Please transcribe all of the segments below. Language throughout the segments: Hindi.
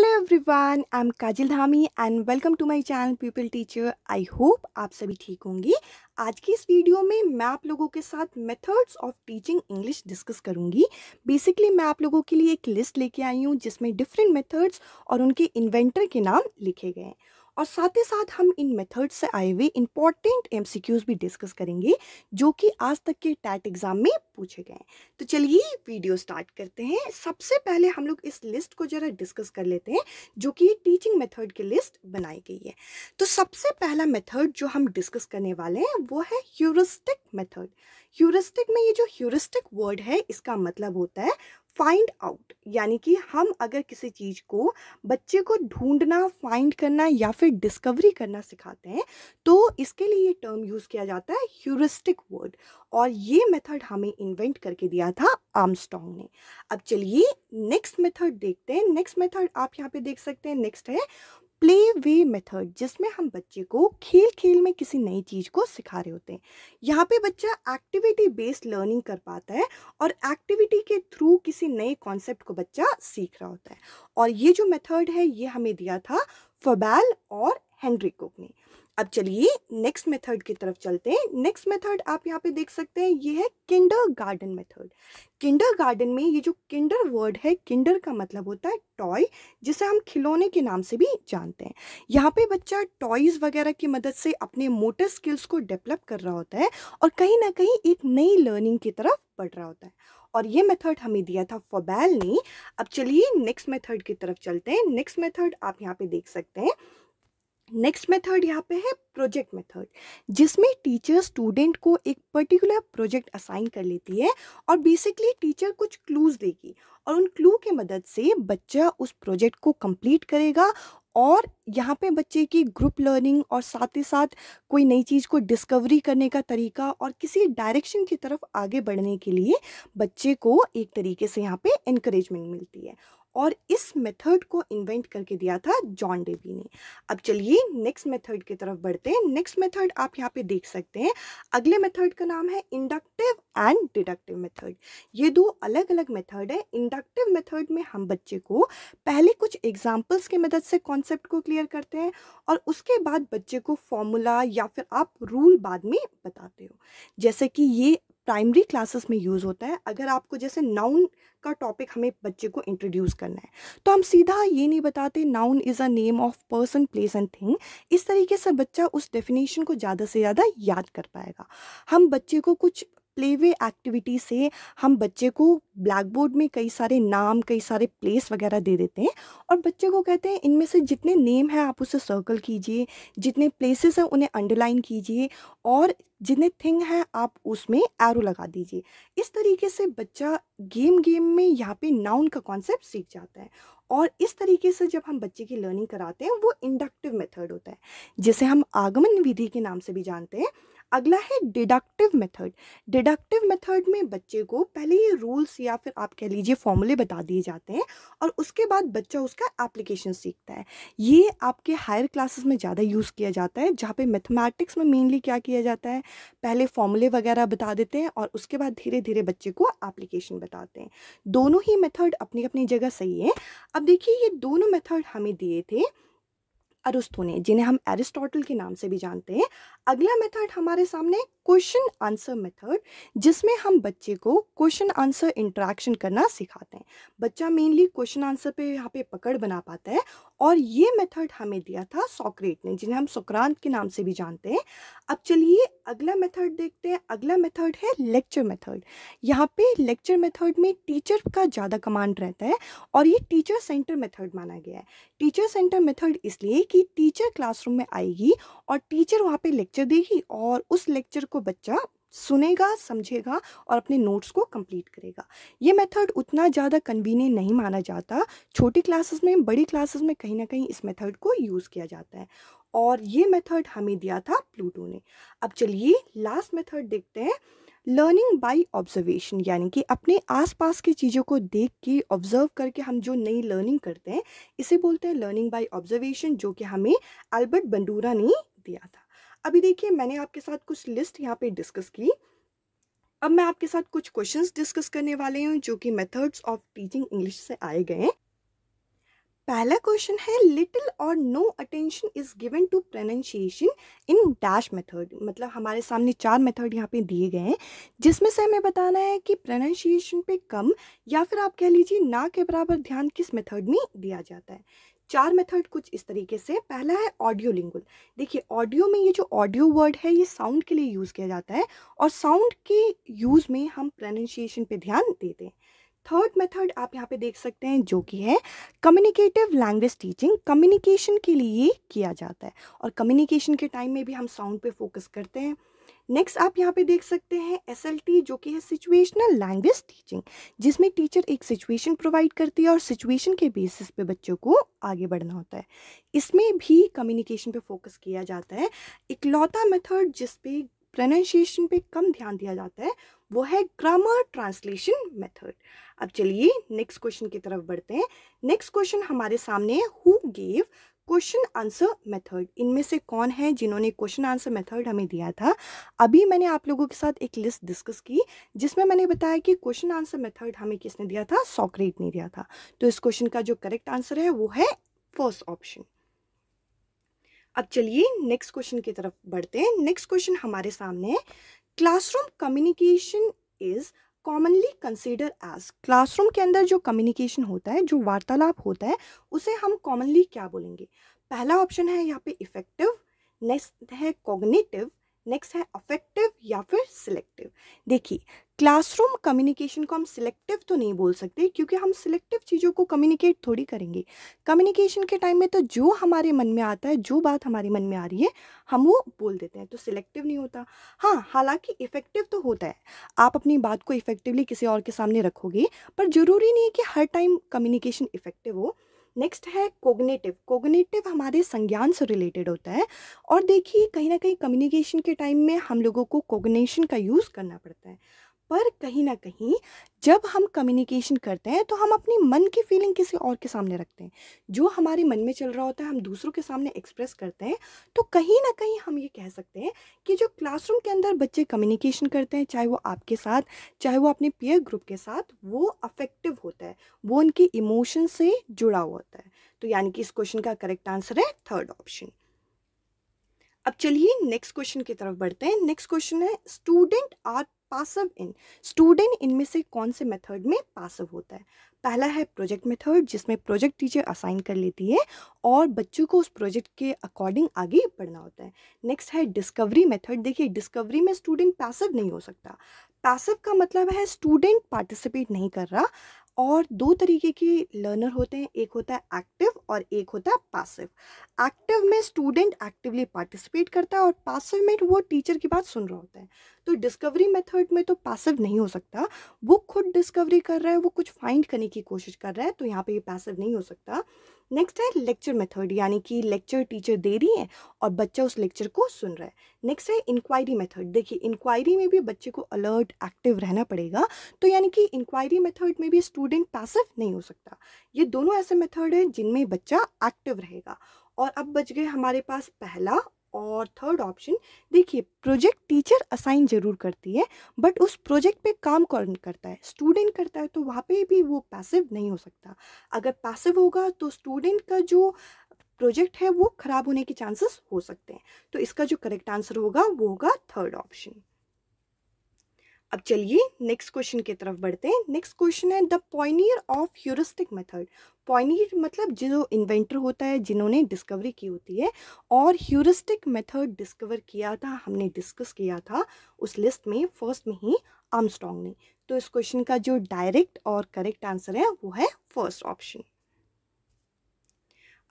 hello everyone I am Kajil Dhami and welcome to my channel people teacher I hope आप सभी ठीक होंगी आज की इस वीडियो में मैं आप लोगों के साथ methods of teaching English discuss करूंगी बेसिकली मैं आप लोगों के लिए एक लिस्ट लेके आई हूँ जिसमें डिफरेंट मेथड्स और उनके इन्वेंटर के नाम लिखे गए हैं और साथ ही साथ हम इन मेथड से आए हुए इंपॉर्टेंट एमसीक्यूज भी डिस्कस करेंगे जो कि आज तक के टैट एग्जाम में पूछे गए तो चलिए वीडियो स्टार्ट करते हैं सबसे पहले हम लोग इस लिस्ट को जरा डिस्कस कर लेते हैं जो कि टीचिंग मेथड की लिस्ट बनाई गई है तो सबसे पहला मेथड जो हम डिस्कस करने वाले हैं वो है ह्यूरिस्टिक मेथड ह्यूरिस्टिक में ये जो ह्यूरिस्टिक वर्ड है इसका मतलब होता है फाइंड आउट यानी कि हम अगर किसी चीज़ को बच्चे को ढूंढना फाइंड करना या फिर डिस्कवरी करना सिखाते हैं तो इसके लिए ये टर्म यूज़ किया जाता है ह्यूरिस्टिक वर्ड और ये मेथड हमें इन्वेंट करके दिया था आर्मस्टोंग ने अब चलिए नेक्स्ट मेथड देखते हैं नेक्स्ट मेथड आप यहाँ पे देख सकते हैं नेक्स्ट है प्ले वे मेथड जिसमें हम बच्चे को खेल खेल में किसी नई चीज़ को सिखा रहे होते हैं यहाँ पे बच्चा एक्टिविटी बेस्ड लर्निंग कर पाता है और एक्टिविटी के थ्रू किसी नए कॉन्सेप्ट को बच्चा सीख रहा होता है और ये जो मेथड है ये हमें दिया था फबैल और हेनरी कोक ने अब चलिए नेक्स्ट मेथड की तरफ चलते हैं नेक्स्ट मेथड आप यहाँ पे देख सकते हैं ये है kindergarten method kindergarten में ये जो किंडर वर्ड है किंडर का मतलब होता है टॉय जिसे हम खिलौने के नाम से भी जानते हैं यहाँ पे बच्चा टॉयज़ वगैरह की मदद से अपने मोटर स्किल्स को डेवलप कर रहा होता है और कहीं ना कहीं एक नई लर्निंग की तरफ बढ़ रहा होता है और ये मेथड हमें दिया था फोबैल ने अब चलिए नेक्स्ट मेथड की तरफ चलते हैं नेक्स्ट मेथड आप यहाँ पे देख सकते हैं नेक्स्ट मेथड यहाँ पे है प्रोजेक्ट मेथड जिसमें टीचर स्टूडेंट को एक पर्टिकुलर प्रोजेक्ट असाइन कर लेती है और बेसिकली टीचर कुछ क्लूज देगी और उन क्लू के मदद से बच्चा उस प्रोजेक्ट को कंप्लीट करेगा और यहाँ पे बच्चे की ग्रुप लर्निंग और साथ ही साथ कोई नई चीज़ को डिस्कवरी करने का तरीका और किसी डायरेक्शन की तरफ आगे बढ़ने के लिए बच्चे को एक तरीके से यहाँ पे इनक्रेजमेंट मिलती है और इस मेथड को इन्वेंट करके दिया था जॉन डेबी ने अब चलिए नेक्स्ट मेथड की तरफ बढ़ते हैं नेक्स्ट मेथड आप यहाँ पे देख सकते हैं अगले मेथड का नाम है इंडक्टिव एंड डिडक्टिव मेथड ये दो अलग अलग मेथड है इंडक्टिव मेथड में हम बच्चे को पहले कुछ एग्जाम्पल्स की मदद से कॉन्सेप्ट को क्लियर करते हैं और उसके बाद बच्चे को फॉर्मूला या फिर आप रूल बाद में बताते हो जैसे कि ये प्राइमरी क्लासेस में यूज़ होता है अगर आपको जैसे नाउन का टॉपिक हमें बच्चे को इंट्रोड्यूस करना है तो हम सीधा ये नहीं बताते noun is a name of person place and thing इस तरीके से बच्चा उस डेफिनेशन को ज़्यादा से ज़्यादा याद कर पाएगा हम बच्चे को कुछ प्ले वे एक्टिविटी से हम बच्चे को ब्लैक बोर्ड में कई सारे नाम कई सारे प्लेस वगैरह दे देते हैं और बच्चे को कहते हैं इनमें से जितने नेम हैं आप उसे सर्कल कीजिए जितने प्लेसेस हैं उन्हें अंडरलाइन कीजिए और जितने थिंग हैं आप उसमें एरो लगा दीजिए इस तरीके से बच्चा गेम गेम में यहाँ पे नाउन का कॉन्सेप्ट सीख जाता है और इस तरीके से जब हम बच्चे की लर्निंग कराते हैं वो इंडक्टिव मेथड होता है जिसे हम आगमन विधि के नाम से भी जानते हैं अगला है डिडक्टिव मेथड डिडक्टिव मेथड में बच्चे को पहले ये रूल्स या फिर आप कह लीजिए फॉर्मूले बता दिए जाते हैं और उसके बाद बच्चा उसका एप्लीकेशन सीखता है ये आपके हायर क्लासेस में ज़्यादा यूज़ किया जाता है जहाँ पे मैथमेटिक्स में मेनली क्या किया जाता है पहले फॉर्मूले वगैरह बता देते हैं और उसके बाद धीरे धीरे बच्चे को एप्लीकेशन बताते हैं दोनों ही मेथड अपनी अपनी जगह सही है अब देखिए ये दोनों मेथड हमें दिए थे अरस्तु ने जिन्हें हम एरिस्टोटल के नाम से भी जानते हैं अगला मेथड हमारे सामने क्वेश्चन आंसर मेथड जिसमें हम बच्चे को क्वेश्चन आंसर इंट्रैक्शन करना सिखाते हैं बच्चा मेनली क्वेश्चन आंसर पे यहाँ पे पकड़ बना पाता है और ये मेथड हमें दिया था सॉक्रेट ने जिन्हें हम सुक्रांत के नाम से भी जानते हैं अब चलिए अगला मेथड देखते हैं अगला मेथड है लेक्चर मेथड यहाँ पे लेक्चर मेथड में टीचर का ज़्यादा कमांड रहता है और ये टीचर सेंटर मेथड माना गया है टीचर सेंटर मेथड इसलिए कि टीचर क्लासरूम में आएगी और टीचर वहाँ पे लेक्चर देगी और उस लेक्चर को बच्चा सुनेगा समझेगा और अपने नोट्स को कंप्लीट करेगा ये मेथड उतना ज़्यादा कन्वीनियंट नहीं माना जाता छोटी क्लासेस में बड़ी क्लासेस में कहीं ना कहीं इस मेथड को यूज़ किया जाता है और ये मेथड हमें दिया था प्लूटो ने अब चलिए लास्ट मेथड देखते हैं लर्निंग बाई ऑब्जर्वेशन यानी कि अपने आसपास की चीज़ों को देख के ऑब्जर्व करके हम जो नई लर्निंग करते हैं इसे बोलते हैं लर्निंग बाई ऑब्जर्वेशन जो कि हमें अल्बर्ट बंडूरा ने दिया था अभी देखिए मैंने आपके साथ कुछ लिस्ट यहाँ पे डिस्कस की अब मैं आपके साथ कुछ क्वेश्चंस डिस्कस करने वाले हूँ जो कि मेथड्स ऑफ टीचिंग इंग्लिश से आए गए हैं पहला क्वेश्चन है लिटिल और no attention is given to pronunciation in dash method मतलब हमारे सामने चार मेथड यहाँ पे दिए गए हैं जिसमें से हमें बताना है कि प्रोनाउंसिएशन पे कम या फिर आप कह लीजिए ना के बराबर ध्यान किस मेथड में दिया जाता है चार मेथड कुछ इस तरीके से पहला है ऑडियो लिंगुल देखिए ऑडियो में ये जो ऑडियो वर्ड है ये साउंड के लिए यूज़ किया जाता है और साउंड के यूज़ में हम प्रोनाउंसिएशन पे ध्यान देते हैं थर्ड मेथड आप यहाँ पे देख सकते हैं जो कि है कम्युनिकेटिव लैंग्वेज टीचिंग कम्युनिकेशन के लिए किया जाता है और कम्युनिकेशन के टाइम में भी हम साउंड पे फोकस करते हैं नेक्स्ट आप यहाँ पे देख सकते हैं एस जो कि है सिचुएशनल लैंग्वेज टीचिंग जिसमें टीचर एक सिचुएशन प्रोवाइड करती है और सिचुएशन के बेसिस पे बच्चों को आगे बढ़ना होता है इसमें भी कम्युनिकेशन पे फोकस किया जाता है इकलौता मेथड जिसपे प्रोनाउंसिएशन पे कम ध्यान दिया जाता है वो है ग्रामर ट्रांसलेशन मेथड अब चलिए नेक्स्ट क्वेश्चन की तरफ बढ़ते हैं नेक्स्ट क्वेश्चन हमारे सामने who gave question answer method इनमें से कौन है जिन्होंने क्वेश्चन आंसर मेथड हमें दिया था अभी मैंने आप लोगों के साथ एक लिस्ट डिस्कस की जिसमें मैंने बताया कि क्वेश्चन आंसर मेथड हमें किसने दिया था सॉक्रेट ने दिया था तो इस क्वेश्चन का जो करेक्ट आंसर है वो है फर्स्ट ऑप्शन अब चलिए नेक्स्ट क्वेश्चन की तरफ बढ़ते हैं नेक्स्ट क्वेश्चन हमारे सामने है classroom communication is commonly consider as classroom के अंदर जो कम्युनिकेशन होता है जो वार्तालाप होता है उसे हम कॉमनली क्या बोलेंगे पहला ऑप्शन है यहाँ पे इफेक्टिव नेक्स्ट है कॉग्नेटिव नेक्स्ट है अफेक्टिव या फिर सिलेक्टिव देखिए क्लासरूम कम्युनिकेशन को हम सिलेक्टिव तो नहीं बोल सकते क्योंकि हम सिलेक्टिव चीज़ों को कम्युनिकेट थोड़ी करेंगे कम्युनिकेशन के टाइम में तो जो हमारे मन में आता है जो बात हमारे मन में आ रही है हम वो बोल देते हैं तो सिलेक्टिव नहीं होता हाँ हालांकि इफ़ेक्टिव तो होता है आप अपनी बात को इफ़ेक्टिवली किसी और के सामने रखोगे पर ज़रूरी नहीं है कि हर टाइम कम्युनिकेशन इफ़ेक्टिव हो नेक्स्ट है कोग्नेटिव कोग्नेटिव हमारे संज्ञान से रिलेटेड होता है और देखिए कहीं ना कहीं कम्युनिकेशन के टाइम में हम लोगों को कोग्नेशन का यूज़ करना पड़ता है पर कहीं ना कहीं जब हम कम्युनिकेशन करते हैं तो हम अपनी मन की फीलिंग किसी और के सामने रखते हैं जो हमारे मन में चल रहा होता है हम दूसरों के सामने एक्सप्रेस करते हैं तो कहीं ना कहीं हम ये कह सकते हैं कि जो क्लासरूम के अंदर बच्चे कम्युनिकेशन करते हैं चाहे वो आपके साथ चाहे वो अपने पीयर ग्रुप के साथ वो अफेक्टिव होता है वो उनके इमोशन से जुड़ा हुआ होता है तो यानी कि इस क्वेश्चन का करेक्ट आंसर है थर्ड ऑप्शन अब चलिए नेक्स्ट क्वेश्चन की तरफ बढ़ते हैं नेक्स्ट क्वेश्चन है student are passive in student इनमें से कौन से मेथड में पासव होता है पहला है प्रोजेक्ट मेथड जिसमें प्रोजेक्ट टीचर असाइन कर लेती है और बच्चों को उस प्रोजेक्ट के अकॉर्डिंग आगे पढ़ना होता है नेक्स्ट है डिस्कवरी मेथड देखिए डिस्कवरी में स्टूडेंट पैसिव नहीं हो सकता पैसिव का मतलब है स्टूडेंट पार्टिसिपेट नहीं कर रहा और दो तरीके के लर्नर होते हैं एक होता है एक्टिव और एक होता है पैसिव एक्टिव में स्टूडेंट एक्टिवली पार्टिसिपेट करता है और पैसिव में वो टीचर की बात सुन रहा होता है तो डिस्कवरी मेथड में तो पैसिव नहीं हो सकता वो खुद डिस्कवरी कर रहा है वो कुछ फाइंड करने की कोशिश कर रहा है तो यहाँ पे ये पैसिव नहीं हो सकता नेक्स्ट है लेक्चर मेथड यानी कि लेक्चर टीचर दे रही है और बच्चा उस लेक्चर को सुन रहा है नेक्स्ट है इंक्वायरी मेथड देखिए इंक्वायरी में भी बच्चे को अलर्ट एक्टिव रहना पड़ेगा तो यानी कि इंक्वायरी मेथड में भी स्टूडेंट पैसिव नहीं हो सकता ये दोनों ऐसे मेथड हैं जिनमें बच्चा एक्टिव रहेगा और अब बच गए हमारे पास पहला और थर्ड ऑप्शन देखिए प्रोजेक्ट टीचर असाइन जरूर करती है बट उस प्रोजेक्ट पे काम कौन करता है स्टूडेंट करता है तो वहाँ पे भी वो पैसिव नहीं हो सकता अगर पैसिव होगा तो स्टूडेंट का जो प्रोजेक्ट है वो ख़राब होने के चांसेस हो सकते हैं तो इसका जो करेक्ट आंसर होगा वो होगा थर्ड ऑप्शन अब चलिए नेक्स्ट क्वेश्चन की तरफ बढ़ते हैं नेक्स्ट क्वेश्चन है the pioneer of heuristic method pioneer मतलब जो इन्वेंटर होता है जिन्होंने डिस्कवरी की होती है और ह्यूरिस्टिक मेथड डिस्कवर किया था हमने डिस्कस किया था उस लिस्ट में फर्स्ट में ही आर्मस्ट्रॉन्ग ने तो इस क्वेश्चन का जो डायरेक्ट और करेक्ट आंसर है वो है फर्स्ट ऑप्शन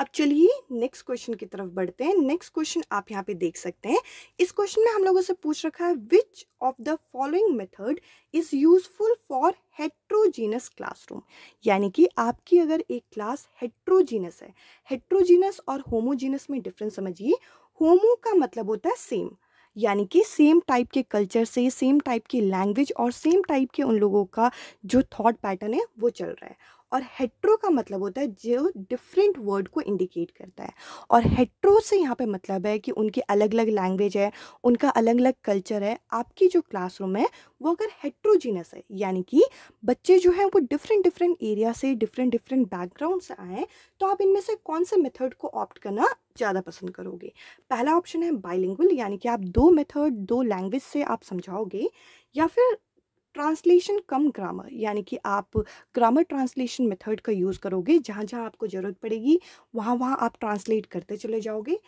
अब चलिए नेक्स्ट क्वेश्चन की तरफ बढ़ते हैं नेक्स्ट क्वेश्चन आप यहाँ पे देख सकते हैं इस क्वेश्चन में हम लोगों से पूछ रखा है which of the following method is useful for heterogeneous classroom यानी कि आपकी अगर एक क्लास हेट्रोजीनस है हेट्रोजीनस और होमोजीनस में डिफरेंस समझिए होमो का मतलब होता है सेम यानी कि सेम टाइप के कल्चर से सेम टाइप की लैंग्वेज और सेम टाइप के उन लोगों का जो थॉट पैटर्न है वो चल रहा है और हेट्रो का मतलब होता है जो डिफरेंट वर्ड को इंडिकेट करता है और हेट्रो से यहाँ पे मतलब है कि उनकी अलग अलग लैंग्वेज है उनका अलग अलग कल्चर है आपकी जो क्लासरूम है वो अगर हेट्रोजीनस है यानी कि बच्चे जो हैं वो डिफरेंट डिफरेंट एरिया से डिफरेंट डिफरेंट बैकग्राउंड से आए तो आप इनमें से कौन से मेथड को ऑप्ट करना ज़्यादा पसंद करोगे पहला ऑप्शन है बाइलिंगुल यानी कि आप दो मेथड दो लैंग्वेज से आप समझाओगे या फिर ट्रांसलेशन कम ग्रामर यानी कि आप ग्रामर ट्रांसलेशन मेथड का यूज़ करोगे जहाँ जहाँ आपको ज़रूरत पड़ेगी वहाँ वहाँ आप ट्रांसलेट करते चले जाओगे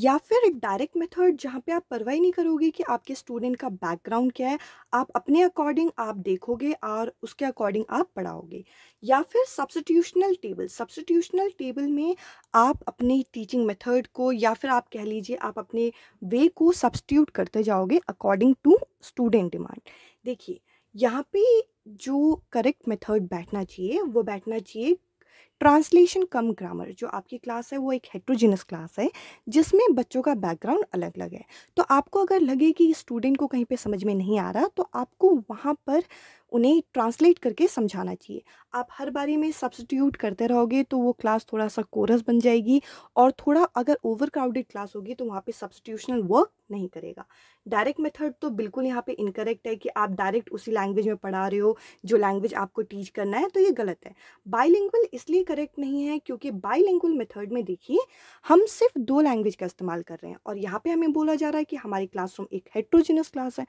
या फिर एक डायरेक्ट मेथड जहाँ पे आप परवाही नहीं करोगे कि आपके स्टूडेंट का बैकग्राउंड क्या है आप अपने अकॉर्डिंग आप देखोगे और उसके अकॉर्डिंग आप पढ़ाओगे या फिर सब्सटीट्यूशनल टेबल सब्सटीट्यूशनल टेबल में आप अपने टीचिंग मेथड को या फिर आप कह लीजिए आप अपने वे को सब्सटीट्यूट करते जाओगे अकॉर्डिंग टू स्टूडेंट डिमांड देखिए यहाँ पे जो करेक्ट मेथड बैठना चाहिए वो बैठना चाहिए ट्रांसलेशन कम ग्रामर जो आपकी क्लास है वो एक हेट्रोजिनस क्लास है जिसमें बच्चों का बैकग्राउंड अलग अलग है तो आपको अगर लगे कि स्टूडेंट को कहीं पे समझ में नहीं आ रहा तो आपको वहाँ पर उन्हें ट्रांसलेट करके समझाना चाहिए आप हर बारी में सब्सटीट्यूट करते रहोगे तो वो क्लास थोड़ा सा कोरस बन जाएगी और थोड़ा अगर ओवर क्राउडेड क्लास होगी तो वहाँ पे सब्सटीट्यूशनल वर्क नहीं करेगा डायरेक्ट मेथड तो बिल्कुल यहाँ पे इनकरेक्ट है कि आप डायरेक्ट उसी लैंग्वेज में पढ़ा रहे हो जो लैंग्वेज आपको टीच करना है तो ये गलत है बाईलिंगुअल इसलिए करेक्ट नहीं है क्योंकि बाईलिंगुअल मेथड में देखिए हम सिर्फ दो लैंग्वेज का इस्तेमाल कर रहे हैं और यहाँ पर हमें बोला जा रहा है कि हमारी क्लासरूम एक हेट्रोजिनस क्लास है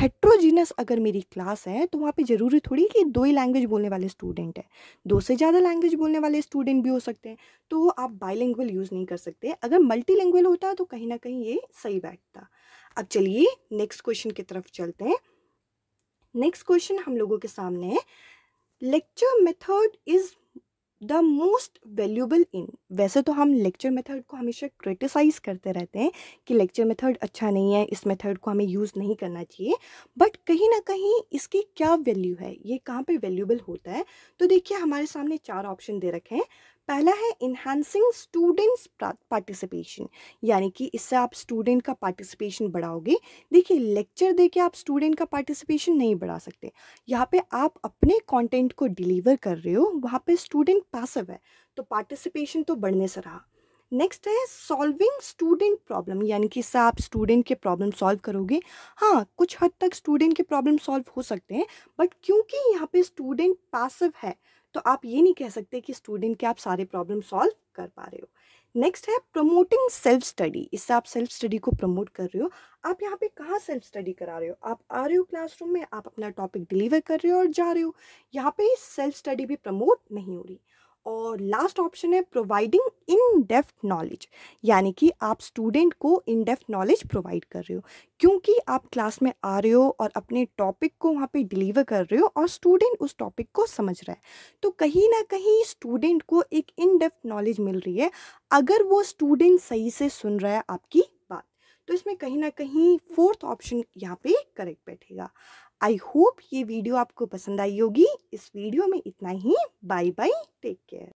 हेट्रोजिनस अगर मेरी क्लास है तो वहाँ पर भी ज़रूरी थोड़ी कि दो ही लैंग्वेज बोलने वाले स्टूडेंट हैं दो से ज़्यादा लैंग्वेज बोलने वाले स्टूडेंट भी हो सकते हैं तो आप बाईलैंग्वेल यूज़ नहीं कर सकते अगर मल्टी लैंग्वेज होता तो कहीं ना कहीं ये सही बैठता अब चलिए नेक्स्ट क्वेश्चन की तरफ चलते हैं नेक्स्ट क्वेश्चन हम लोगों के सामने है lecture method is the most valuable in वैसे तो हम लेक्चर मेथड को हमेशा क्रिटिसाइज़ करते रहते हैं कि लेक्चर मेथड अच्छा नहीं है इस मेथड को हमें यूज़ नहीं करना चाहिए बट कहीं ना कहीं इसकी क्या वैल्यू है ये कहाँ पे वैल्यूबल होता है तो देखिए हमारे सामने चार ऑप्शन दे रखे हैं पहला है इन्हांसिंग स्टूडेंट्स पार्टिसिपेशन यानी कि इससे आप स्टूडेंट का पार्टिसिपेशन बढ़ाओगे देखिए लेक्चर दे के आप स्टूडेंट का पार्टिसिपेशन नहीं बढ़ा सकते यहाँ पे आप अपने कंटेंट को डिलीवर कर रहे हो वहाँ पे स्टूडेंट पैसिव है तो पार्टिसिपेशन तो बढ़ने से रहा नेक्स्ट है सॉल्विंग स्टूडेंट प्रॉब्लम यानी कि इससे आप स्टूडेंट के प्रॉब्लम सॉल्व करोगे हाँ कुछ हद तक स्टूडेंट के प्रॉब्लम सॉल्व हो सकते हैं बट क्योंकि यहाँ पे स्टूडेंट पैसिव है तो आप ये नहीं कह सकते कि स्टूडेंट के आप सारे प्रॉब्लम सॉल्व कर पा रहे हो नेक्स्ट है प्रमोटिंग सेल्फ स्टडी इससे आप सेल्फ स्टडी को प्रमोट कर रहे हो आप यहाँ पे कहाँ सेल्फ स्टडी करा रहे हो आप आ रहे हो क्लासरूम में आप अपना टॉपिक डिलीवर कर रहे हो और जा रहे हो यहाँ पे सेल्फ स्टडी भी प्रमोट नहीं हो रही और लास्ट ऑप्शन है प्रोवाइडिंग इन डेफ्थ नॉलेज यानी कि आप स्टूडेंट को इन डेफ्थ नॉलेज प्रोवाइड कर रहे हो क्योंकि आप क्लास में आ रहे हो और अपने टॉपिक को वहाँ पे डिलीवर कर रहे हो और स्टूडेंट उस टॉपिक को समझ रहा है तो कहीं ना कहीं स्टूडेंट को एक इन डेफ्थ नॉलेज मिल रही है अगर वो स्टूडेंट सही से सुन रहा है आपकी बात तो इसमें कहीं ना कहीं फोर्थ ऑप्शन यहाँ पे करेक्ट बैठेगा आई होप ये वीडियो आपको पसंद आई होगी इस वीडियो में इतना ही बाय बाय टेक केयर